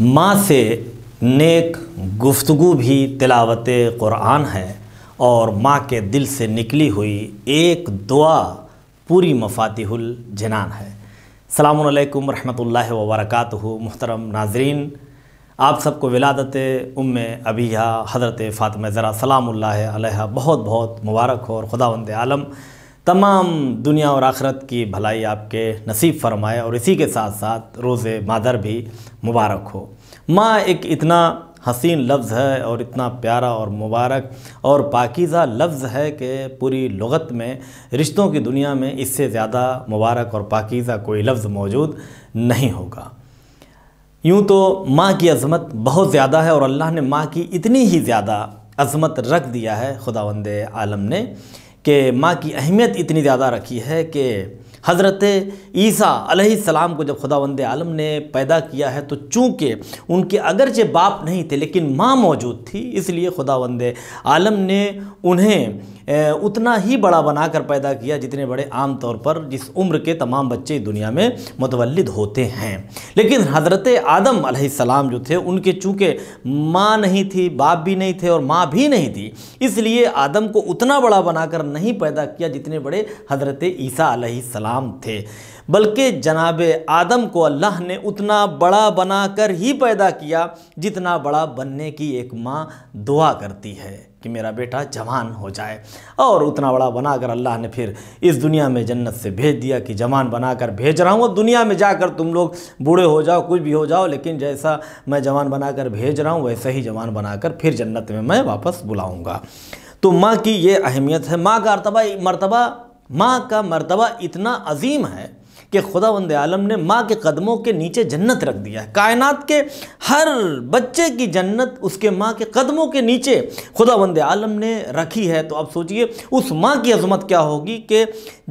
माँ से नेक गुफ्तगु भी तिलावत क़ुरान है और माँ के दिल से निकली हुई एक दुआ पूरी मफातिहुल जनान है सलामकुम वरहमल वबरक मुहतरम नाजरीन आप सबको विलादत उम अबिया हज़रत फ़ातिमा ज़रा सलाम बहुत बहुत मुबारक हो और खुदा आलम तमाम दुनिया और आखरत की भलाई आपके नसीब फरमाए और इसी के साथ साथ रोज़े मादर भी मुबारक हो माँ एक इतना हसीन लफ्ज़ है और इतना प्यारा और मुबारक और पाकिज़ा लफ्ज़ है कि पूरी लगत में रिश्तों की दुनिया में इससे ज़्यादा मुबारक और पाकिज़ा कोई लफ्ज़ मौजूद नहीं होगा यूँ तो माँ की अज़मत बहुत ज़्यादा है और अल्लाह ने माँ की इतनी ही ज़्यादा अज़मत रख दिया है वंद आलम ने कि माँ की अहमियत इतनी ज़्यादा रखी है कि हज़रत ईसा सलाम को जब खुदा वंद आलम ने पैदा किया है तो चूँकि उनके अगरचे बाप नहीं थे लेकिन माँ मौजूद थी इसलिए वंद आलम ने उन्हें उतना ही बड़ा बनाकर पैदा किया जितने बड़े आम तौर पर जिस उम्र के तमाम बच्चे दुनिया में मुतवलद होते हैं लेकिन हज़रत आदम सलाम जो थे उनके चूँकि माँ नहीं थी बाप भी नहीं थे और माँ भी नहीं थी इसलिए आदम को उतना बड़ा बनाकर नहीं पैदा किया जितने बड़े हज़रत ईसा सलाम थे बल्कि जनाब आदम को अल्लाह ने उतना बड़ा बनाकर ही पैदा किया जितना बड़ा बनने की एक माँ दुआ करती है कि मेरा बेटा जवान हो जाए और उतना बड़ा बनाकर अल्लाह ने फिर इस दुनिया में जन्नत से भेज दिया कि जवान बनाकर भेज रहा हूँ और दुनिया में जाकर तुम लोग बूढ़े हो जाओ कुछ भी हो जाओ लेकिन जैसा मैं जवान बनाकर भेज रहा हूँ वैसे ही जवान बनाकर फिर जन्नत में मैं वापस बुलाऊँगा तो माँ की ये अहमियत है माँ का मरतबा मरतबा माँ का मरतबा इतना अजीम है कि खुदा वंद आलम ने माँ के कदमों के नीचे जन्नत रख दिया है कायनात के हर बच्चे की जन्नत उसके माँ के कदमों के नीचे खुदा वंद आलम ने रखी है तो आप सोचिए उस माँ की अजमत क्या होगी कि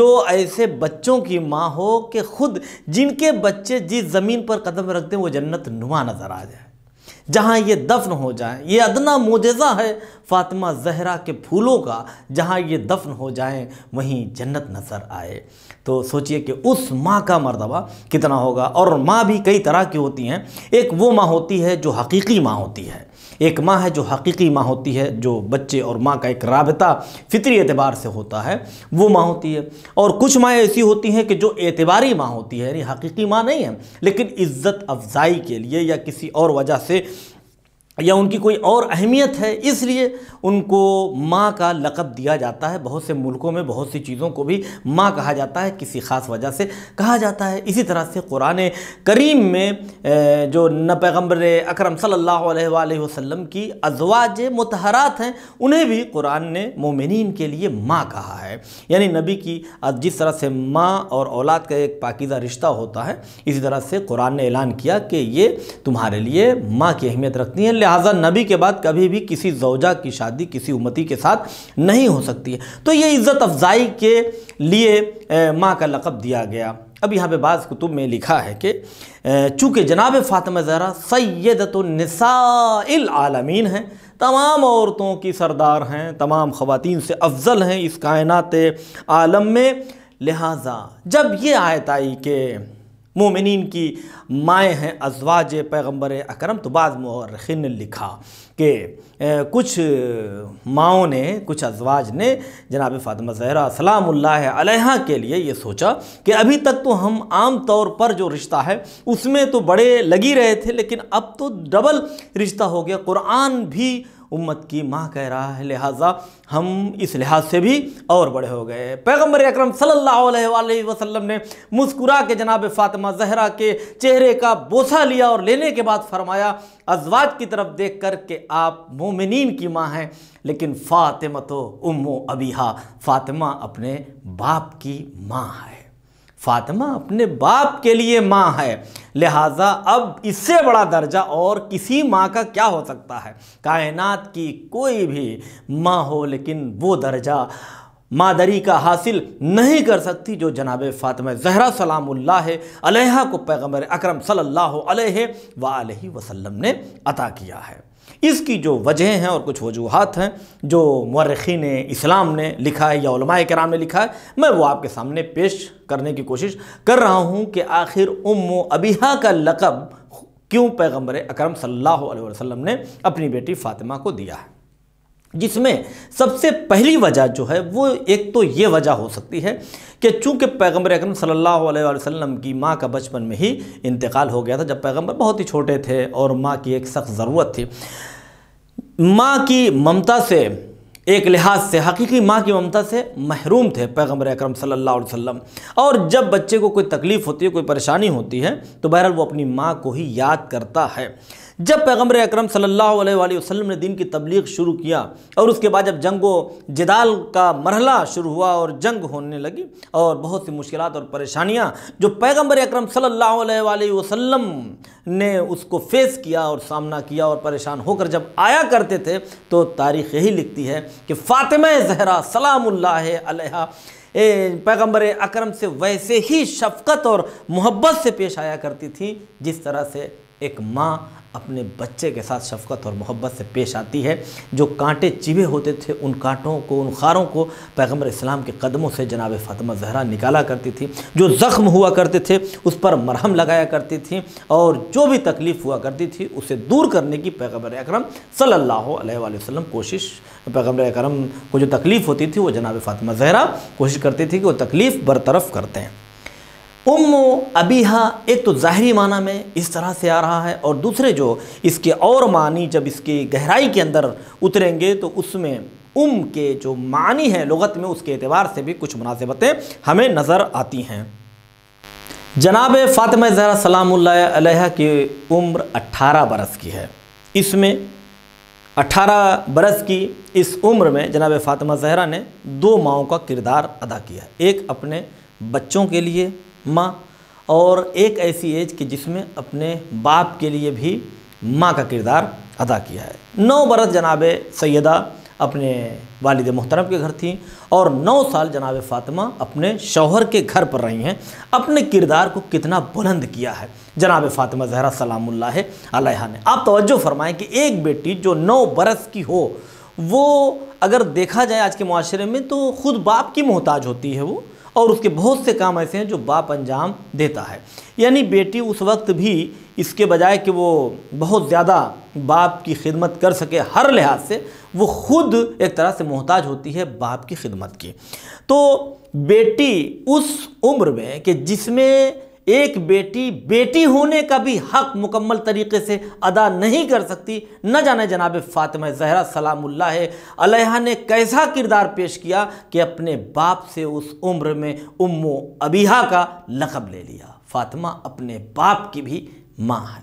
जो ऐसे बच्चों की माँ हो कि खुद जिनके बच्चे जिस ज़मीन पर कदम रखते हैं वो जन्नत नुमा नज़र आ जाए जहाँ ये दफन हो जाए ये अदना मोजा है फातिमा जहरा के फूलों का जहाँ ये दफन हो जाए वहीं जन्नत नज़र आए तो सोचिए कि उस माँ का मरतबा कितना होगा और माँ भी कई तरह की होती हैं एक वो माँ होती है जो हकीकी माँ होती है एक माँ है जो हकीकी माँ होती है जो बच्चे और माँ का एक रबता फितरी एतबार से होता है वो माँ होती है और कुछ माएँ ऐसी होती हैं कि जो एतबारी माँ होती है यानी हकीकी माँ नहीं है लेकिन इज़्ज़त अफजाई के लिए या किसी और वजह से या उनकी कोई और अहमियत है इसलिए उनको माँ का लक़ब दिया जाता है बहुत से मुल्कों में बहुत सी चीज़ों को भी माँ कहा जाता है किसी ख़ास वजह से कहा जाता है इसी तरह से कुरान करीम में जो न पैगम्बर अक्रम सल्ला वसम वसल्लम की अजवाज मतहरात हैं उन्हें भी कुरान ने मोमिन के लिए माँ कहा है यानी नबी की जिस तरह से माँ और औलाद का एक पाकिदा रिश्ता होता है इसी तरह से कुरान ने ऐलान किया कि ये तुम्हारे लिए माँ की अहमियत रखती है लिहाजा नबी के बाद कभी भी किसी जौजा की शादी किसी उमती के साथ नहीं हो सकती है तो ये इज़्ज़त अफजाई के लिए माँ का लक़ब दिया गया अब यहाँ पे बाज़ कुतुब में लिखा है कि चूँकि जनाब फ़ातिमा ज़रा सैदतनिसाइल आलमीन हैं तमाम औरतों की सरदार हैं तमाम ख़वान से अफजल हैं इस कायनात आलम में लिहाजा जब ये आयत आई कि मोमिन की माएँ हैं अजवाज पैगम्बर अकरम तो बाद मखिन ने लिखा कि कुछ माओ ने कुछ अजवाज ने जनाब फ़ातम जहरा सलाम के लिए ये सोचा कि अभी तक तो हम आम तौर पर जो रिश्ता है उसमें तो बड़े लगी रहे थे लेकिन अब तो डबल रिश्ता हो गया क़ुरान भी उम्मत की माँ कह रहा है लिहाजा हम इस लिहाज से भी और बड़े हो गए पैगम्बर अक्रम सल्लल्लाहु अलैहि ने मुस्कुरा के जनाब फातिमा जहरा के चेहरे का बोसा लिया और लेने के बाद फरमाया अजवाज की तरफ देख कर के आप मोमिन की माँ हैं लेकिन फ़ातिमा तो उम्मो अबीहा फ़ातिमा अपने बाप की माँ है फातिमा अपने बाप के लिए माँ है लिहाजा अब इससे बड़ा दर्जा और किसी माँ का क्या हो सकता है कायनात की कोई भी माँ हो लेकिन वो दर्जा मादरी का हासिल नहीं कर सकती जो जनाब फ़ातिमा जहरा सलामुल्ला को पैगम्बर अक्रम सल्ला अलैहि ने अता किया है इसकी जो वजह हैं और कुछ वजूहत हैं जो मरखी ने इस्लाम ने लिखा है या कराम ने लिखा है मैं वो आपके सामने पेश करने की कोशिश कर रहा हूँ कि आखिर उम अबीहा का लकब क्यों पैगम्बर अक्रम सल्ला अलैहि ने अपनी बेटी फ़ातिमा को दिया है जिसमें सबसे पहली वजह जो है वो एक तो ये वजह हो सकती है कि चूँकि पैगम्बर अकरम सल्लल्लाहु अलैहि वसल्लम की माँ का बचपन में ही इंतकाल हो गया था जब पैगम्बर बहुत ही छोटे थे और माँ की एक सख्त ज़रूरत थी माँ की ममता से एक लिहाज से हकीकी माँ की ममता से महरूम थे पैगम्बर अक्रम सल्लल्लाहु अलैहि वसल्लम और जब बच्चे को कोई तकलीफ़ होती है कोई परेशानी होती है तो बहरहाल वो अपनी माँ को ही याद करता है जब पैगम्बर अक्रम सल्लल्लाहु ने दिन की तबलीग शुरू किया और उसके बाद जब जंगो जिदाल का मरहला शुरू हुआ और जंग होने लगी और बहुत सी मुश्किल और परेशानियाँ जो पैगम्बर अक्रम सल्लल्लाहु अलैहि ने उसको फेस किया और सामना किया और परेशान होकर जब आया करते थे तो तारीख यही लिखती है कि फ़ातिमा जहरा सलामुल्ला अलहा पैगम्बर अकरम से वैसे ही शफकत और मोहब्बत से पेश आया करती थी जिस तरह से एक माँ अपने बच्चे के साथ शफकत और मोहब्बत से पेश आती है जो कांटे चिबे होते थे उन कांटों को उन खारों को पैगम्बर इस्लाम के कदमों से जनाब फ़ातिमा जहरा निकाला करती थी जो ज़ख्म हुआ करते थे उस पर मरहम लगाया करती थी और जो भी तकलीफ़ हुआ करती थी उसे दूर करने की पैगम्बर अक्रम सल्लल्लाहु अलैहि वसल्लम कोशिश पैगम्बर अक्रम को जो तकलीफ़ होती थी वो जनाब फ़ातिमा जहरा कोशिश करती थी कि वो तकलीफ़ बरतरफ करते हैं उम अबीहा एक तो ज़ाहरी माना में इस तरह से आ रहा है और दूसरे जो इसके और मानी जब इसकी गहराई के अंदर उतरेंगे तो उसमें उम के जो मानी हैं लगत में उसके अतबार से भी कुछ मुनासिबतें हमें नज़र आती हैं जनाब फ़ातिमा ज़हरा सलाम की उम्र 18 बरस की है इसमें 18 बरस की इस उम्र में जनाब फ़ातिमा ज़हरा ने दो माओ का किरदार अदा किया एक अपने बच्चों के लिए माँ और एक ऐसी एज कि जिसमें अपने बाप के लिए भी माँ का किरदार अदा किया है नौ बरस जनाब सैदा अपने वालद मोहतरम के घर थी और नौ साल जनाब फ़ातिमा अपने शौहर के घर पर रही हैं अपने किरदार को कितना बुलंद किया है जनाब फ़ातिमा जहरा सलामुल्ला अलहा ने आप तोज्जो फरमाएं कि एक बेटी जो नौ बरस की हो वो अगर देखा जाए आज के माशरे में तो ख़ुद बाप की मोहताज होती है वो और उसके बहुत से काम ऐसे हैं जो बाप अंजाम देता है यानी बेटी उस वक्त भी इसके बजाय कि वो बहुत ज़्यादा बाप की खिदमत कर सके हर लिहाज से वो खुद एक तरह से मोहताज होती है बाप की खिदमत की तो बेटी उस उम्र में कि जिसमें एक बेटी बेटी होने का भी हक मुकम्मल तरीके से अदा नहीं कर सकती न जाने जनाब फ़ातिमा जहरा सलामुल्ला अलहा ने कैसा किरदार पेश किया कि अपने बाप से उस उम्र में उम्मो अबीहा का लकब ले लिया फ़ातिमा अपने बाप की भी माँ है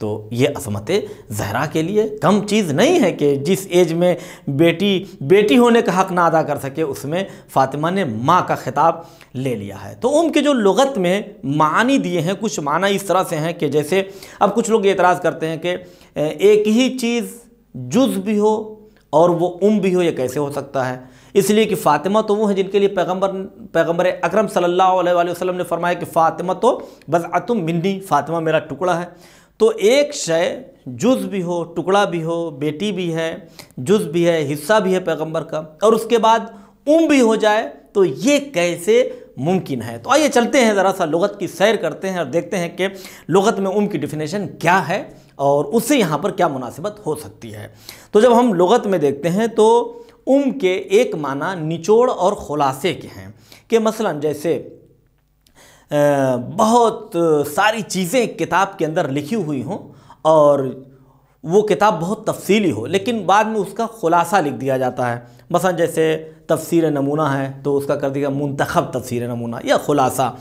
तो ये असमत जहरा के लिए कम चीज़ नहीं है कि जिस एज में बेटी बेटी होने का हक़ ना अदा कर सके उसमें फ़ातिमा ने माँ का ख़िताब ले लिया है तो उम के जो लगत में मानी दिए हैं कुछ माना इस तरह से हैं कि जैसे अब कुछ लोग एतराज़ करते हैं कि एक ही चीज़ जुज़ भी हो और वो उम भी हो ये कैसे हो सकता है इसलिए कि फ़ातिमा तो वो हैं जिनके लिए पैगम्बर पैगम्बर अक्रम सल्लल्लाहु अलैहि वसल्लम ने फरमाया कि फ़ातिमा तो बस अतुम मिन्नी फ़ातिमा मेरा टुकड़ा है तो एक शय जुज भी हो टुकड़ा भी हो बेटी भी है जुज भी है हिस्सा भी है पैगंबर का और उसके बाद उम भी हो जाए तो ये कैसे मुमकिन है तो आइए चलते हैं ज़रा सा लगत की सैर करते हैं और देखते हैं कि लगत में उम की डिफिनेशन क्या है और उससे यहाँ पर क्या मुनासिबत हो सकती है तो जब हम लगत में देखते हैं तो उम के एक माना निचोड़ और खुलासे के हैं कि मसलन जैसे बहुत सारी चीज़ें किताब के अंदर लिखी हुई हों और वो किताब बहुत तफसीली हो लेकिन बाद में उसका खुलासा लिख दिया जाता है मसा जैसे तफसीर नमूना है तो उसका कर दिया मंतखब तफसीर नमूना या खुलासा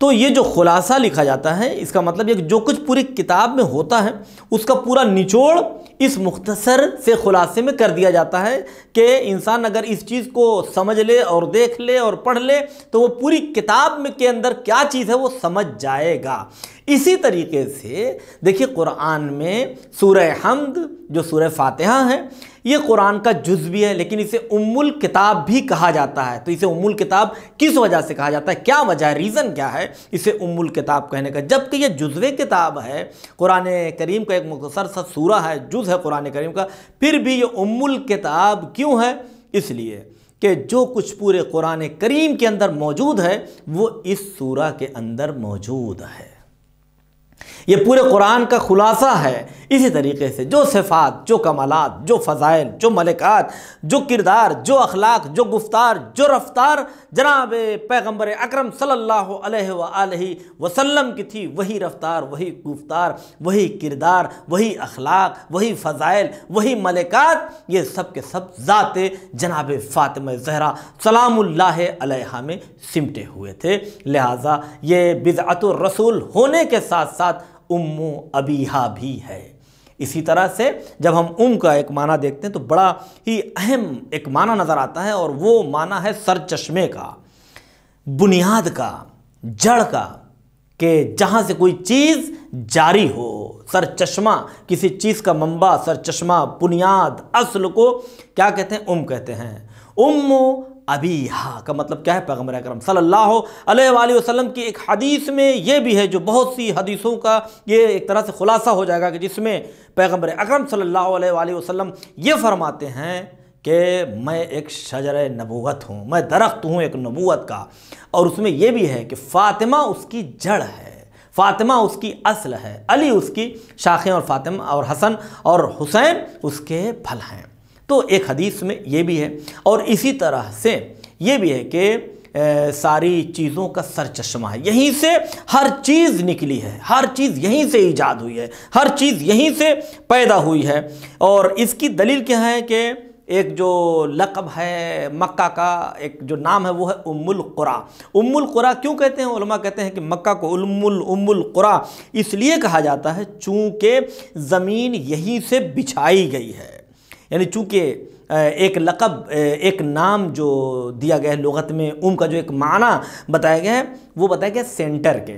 तो ये जो खुलासा लिखा जाता है इसका मतलब ये जो कुछ पूरी किताब में होता है उसका पूरा निचोड़ इस मुख्तसर से ख़ुलासे में कर दिया जाता है कि इंसान अगर इस चीज़ को समझ ले और देख ले और पढ़ ले तो वो पूरी किताब में के अंदर क्या चीज़ है वो समझ जाएगा इसी तरीके से देखिए कुरान में सूरह हमद जो सूरह फातिहा है ये कुरान का जुज भी है लेकिन इसे उम्मुल किताब भी कहा जाता है तो इसे उम्मुल किताब किस वजह से कहा जाता है क्या वजह है रीज़न क्या है इसे उम्मुल किताब कहने का जबकि ये जुजवे किताब है कुरान करीम का एक मुखसर सा सूरा है जुज है कुरान करीम का फिर भी ये उम्मुल किताब क्यों है इसलिए कि जो कुछ पूरे कुरान करीम के अंदर मौजूद है वो इस सूरा के अंदर मौजूद है ये पूरे कुरान का खुलासा है इसी तरीके से जो सिफात जो कमालत जो फ़ज़ाइल जो मलिकात जो किरदार जो अखलाक जो गुफ्तार जो रफ्तार जनाब पैगम्बर अक्रम सल्ला वसलम की थी वही रफ्तार वही गुफ्तार वही किरदार वही अखलाक वही फ़ज़ाइल वही मलिकात ये सब के सब ज़ात जनाब फ़ातम जहरा सलामुल्लाह में सिमटे हुए थे लिहाजा ये बिज़ातुर रसूल होने के साथ साथ उम्मो अबीहा भी है इसी तरह से जब हम उम का एक माना देखते हैं तो बड़ा ही अहम एक माना नज़र आता है और वो माना है सर चश्मे का बुनियाद का जड़ का कि जहाँ से कोई चीज़ जारी हो सर चश्मा किसी चीज़ का मंबा सर चश्मा बुनियाद असल को क्या कहते हैं उम कहते हैं उम अबीहा का मतलब क्या है पैगम्बर अक्रम सल्लाम की एक हदीस में ये भी है जो बहुत सी हदीसों का ये एक तरह से खुलासा हो जाएगा कि जिसमें पैगम्बर अक्रम सल्ला वसलम ये फरमाते हैं कि मैं एक शजर नबूत हूँ मैं दरख्त हूँ एक नबूत का और उसमें यह भी है कि फ़ातिमा उसकी जड़ है फ़ातिमा उसकी असल है अली उसकी शाखें और फ़ातिमा और हसन और हुसैन उसके फल हैं तो एक हदीस में ये भी है और इसी तरह से ये भी है कि सारी चीज़ों का सर चश्मा है यहीं से हर चीज़ निकली है हर चीज़ यहीं से ईजाद हुई है हर चीज़ यहीं से पैदा हुई है और इसकी दलील क्या है कि एक जो लकब है मक्का का एक जो नाम है वो है उम्मुल कुरा उम्मुल कुरा क्यों कहते हैं उलमा कहते हैं कि मक्का को उम्मुल उम्मुल कुरा इसलिए कहा जाता है चूँकि ज़मीन यहीं से बिछाई गई है यानी चूँकि एक लकब एक नाम जो दिया गया है लगत में उम का जो एक माना बताया गया है वो बताया गया सेंटर के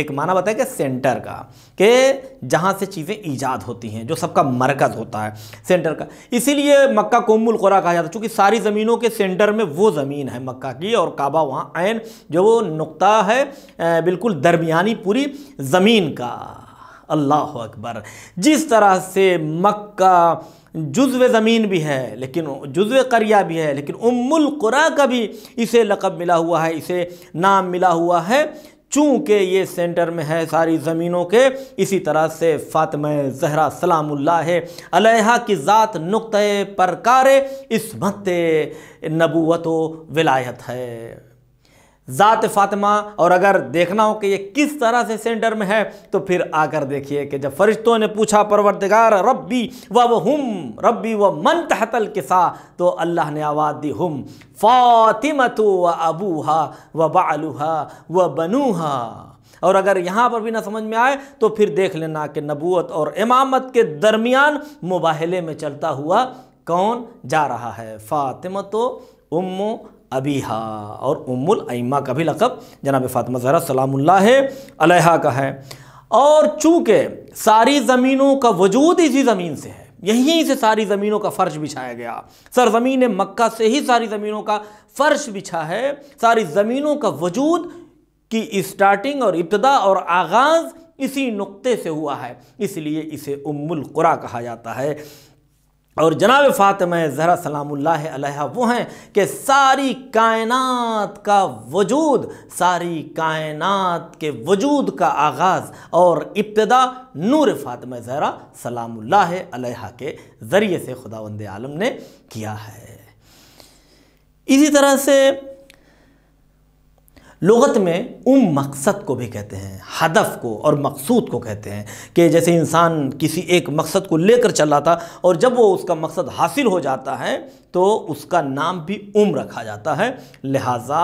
एक माना बताया गया सेंटर का कि जहाँ से चीज़ें ईजाद होती हैं जो सबका मरकज़ होता है सेंटर का इसीलिए मक्का कोमुल कहा जाता है चूँकि सारी ज़मीनों के सेंटर में वो ज़मीन है मक्का की और काबा वहाँ आयन जो वो नुकता है बिल्कुल दरमियानी पूरी ज़मीन का अल्लाह अकबर जिस तरह से मक्का जुज्व ज़मीन भी है लेकिन जुज्व करिया भी है लेकिन उम्मुल कुरा का भी इसे लक़ब मिला हुआ है इसे नाम मिला हुआ है चूँकि ये सेंटर में है सारी ज़मीनों के इसी तरह से फ़ातिमा जहरा सलामुल्ला अलहा की ज़ात नुक़ परकार इसमत नबूत विलायत है ज़ात फ़ातिमा और अगर देखना हो कि ये किस तरह से सेंटर में है तो फिर आकर देखिए कि जब फरिश्तों ने पूछा परवरदगार रब्बी व हम रब्बी व मन तहतल किसा तो अल्लाह ने आवाज़ दी हम फ़ातिमत व अबूहा व बालूहा व बनूहा और अगर यहाँ पर भी ना समझ में आए तो फिर देख लेना कि नबूत और इमामत के दरमियान मुबाहले में चलता हुआ कौन जा रहा है फ़ातिमत उम्मो अबीहा और उमुल अम्मा का भी लकब जनाब फ़ातिमा ज़हरा अलैहा का है और चूँकि सारी ज़मीनों का वजूद इसी ज़मीन से है यहीं से सारी ज़मीनों का फ़र्श बिछाया गया सरज़मीन मक्का से ही सारी ज़मीनों का फ़र्श बिछा है सारी ज़मीनों का वजूद की स्टार्टिंग और इब्तदा और आगाज़ इसी नुक्ते से हुआ है इसलिए इसे उम्मुल कुरा कहा जाता है और जनाब फ़ातिमा जरा सलाम अलैहा वो हैं कि सारी कायनात का वजूद सारी कायनात के वजूद का आगाज़ और इब्तदा नूर फ़ातिमा जरा सलाम अलैहा के ज़रिए से वंद आलम ने किया है इसी तरह से लगत में उम मकसद को भी कहते हैं हदफ को और मकसूद को कहते हैं कि जैसे इंसान किसी एक मकसद को लेकर चल रहा था और जब वो उसका मकसद हासिल हो जाता है तो उसका नाम भी उम रखा जाता है लिहाजा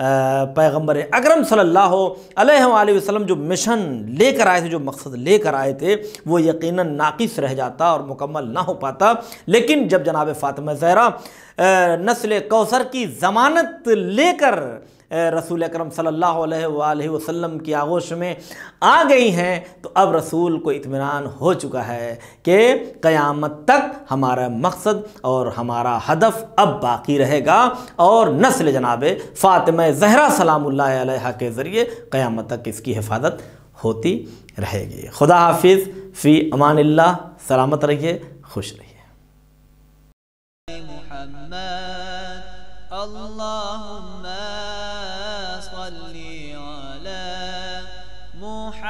पैगम्बर अगरम सल्ला वसलम जो मिशन लेकर आए थे जो मकसद लेकर आए थे वो यक़ीन नाकिस रह जाता और मुकम्मल ना हो पाता लेकिन जब जनाब फ़ातिमा जहरा नस्ल कौसर की ज़मानत लेकर रसूल अकरम सम की आगोश में आ गई हैं तो अब रसूल को इतमान हो चुका है कि क़यामत तक हमारा मकसद और हमारा हदफ अब बाकी रहेगा और नस्ल जनाब फातिम जहरा सलाम के ज़रिए क़यामत तक इसकी हिफाजत होती रहेगी खुदा हाफिज़ फ़ी अमान ला सलामत रहिए खुश रहिए अल्लाह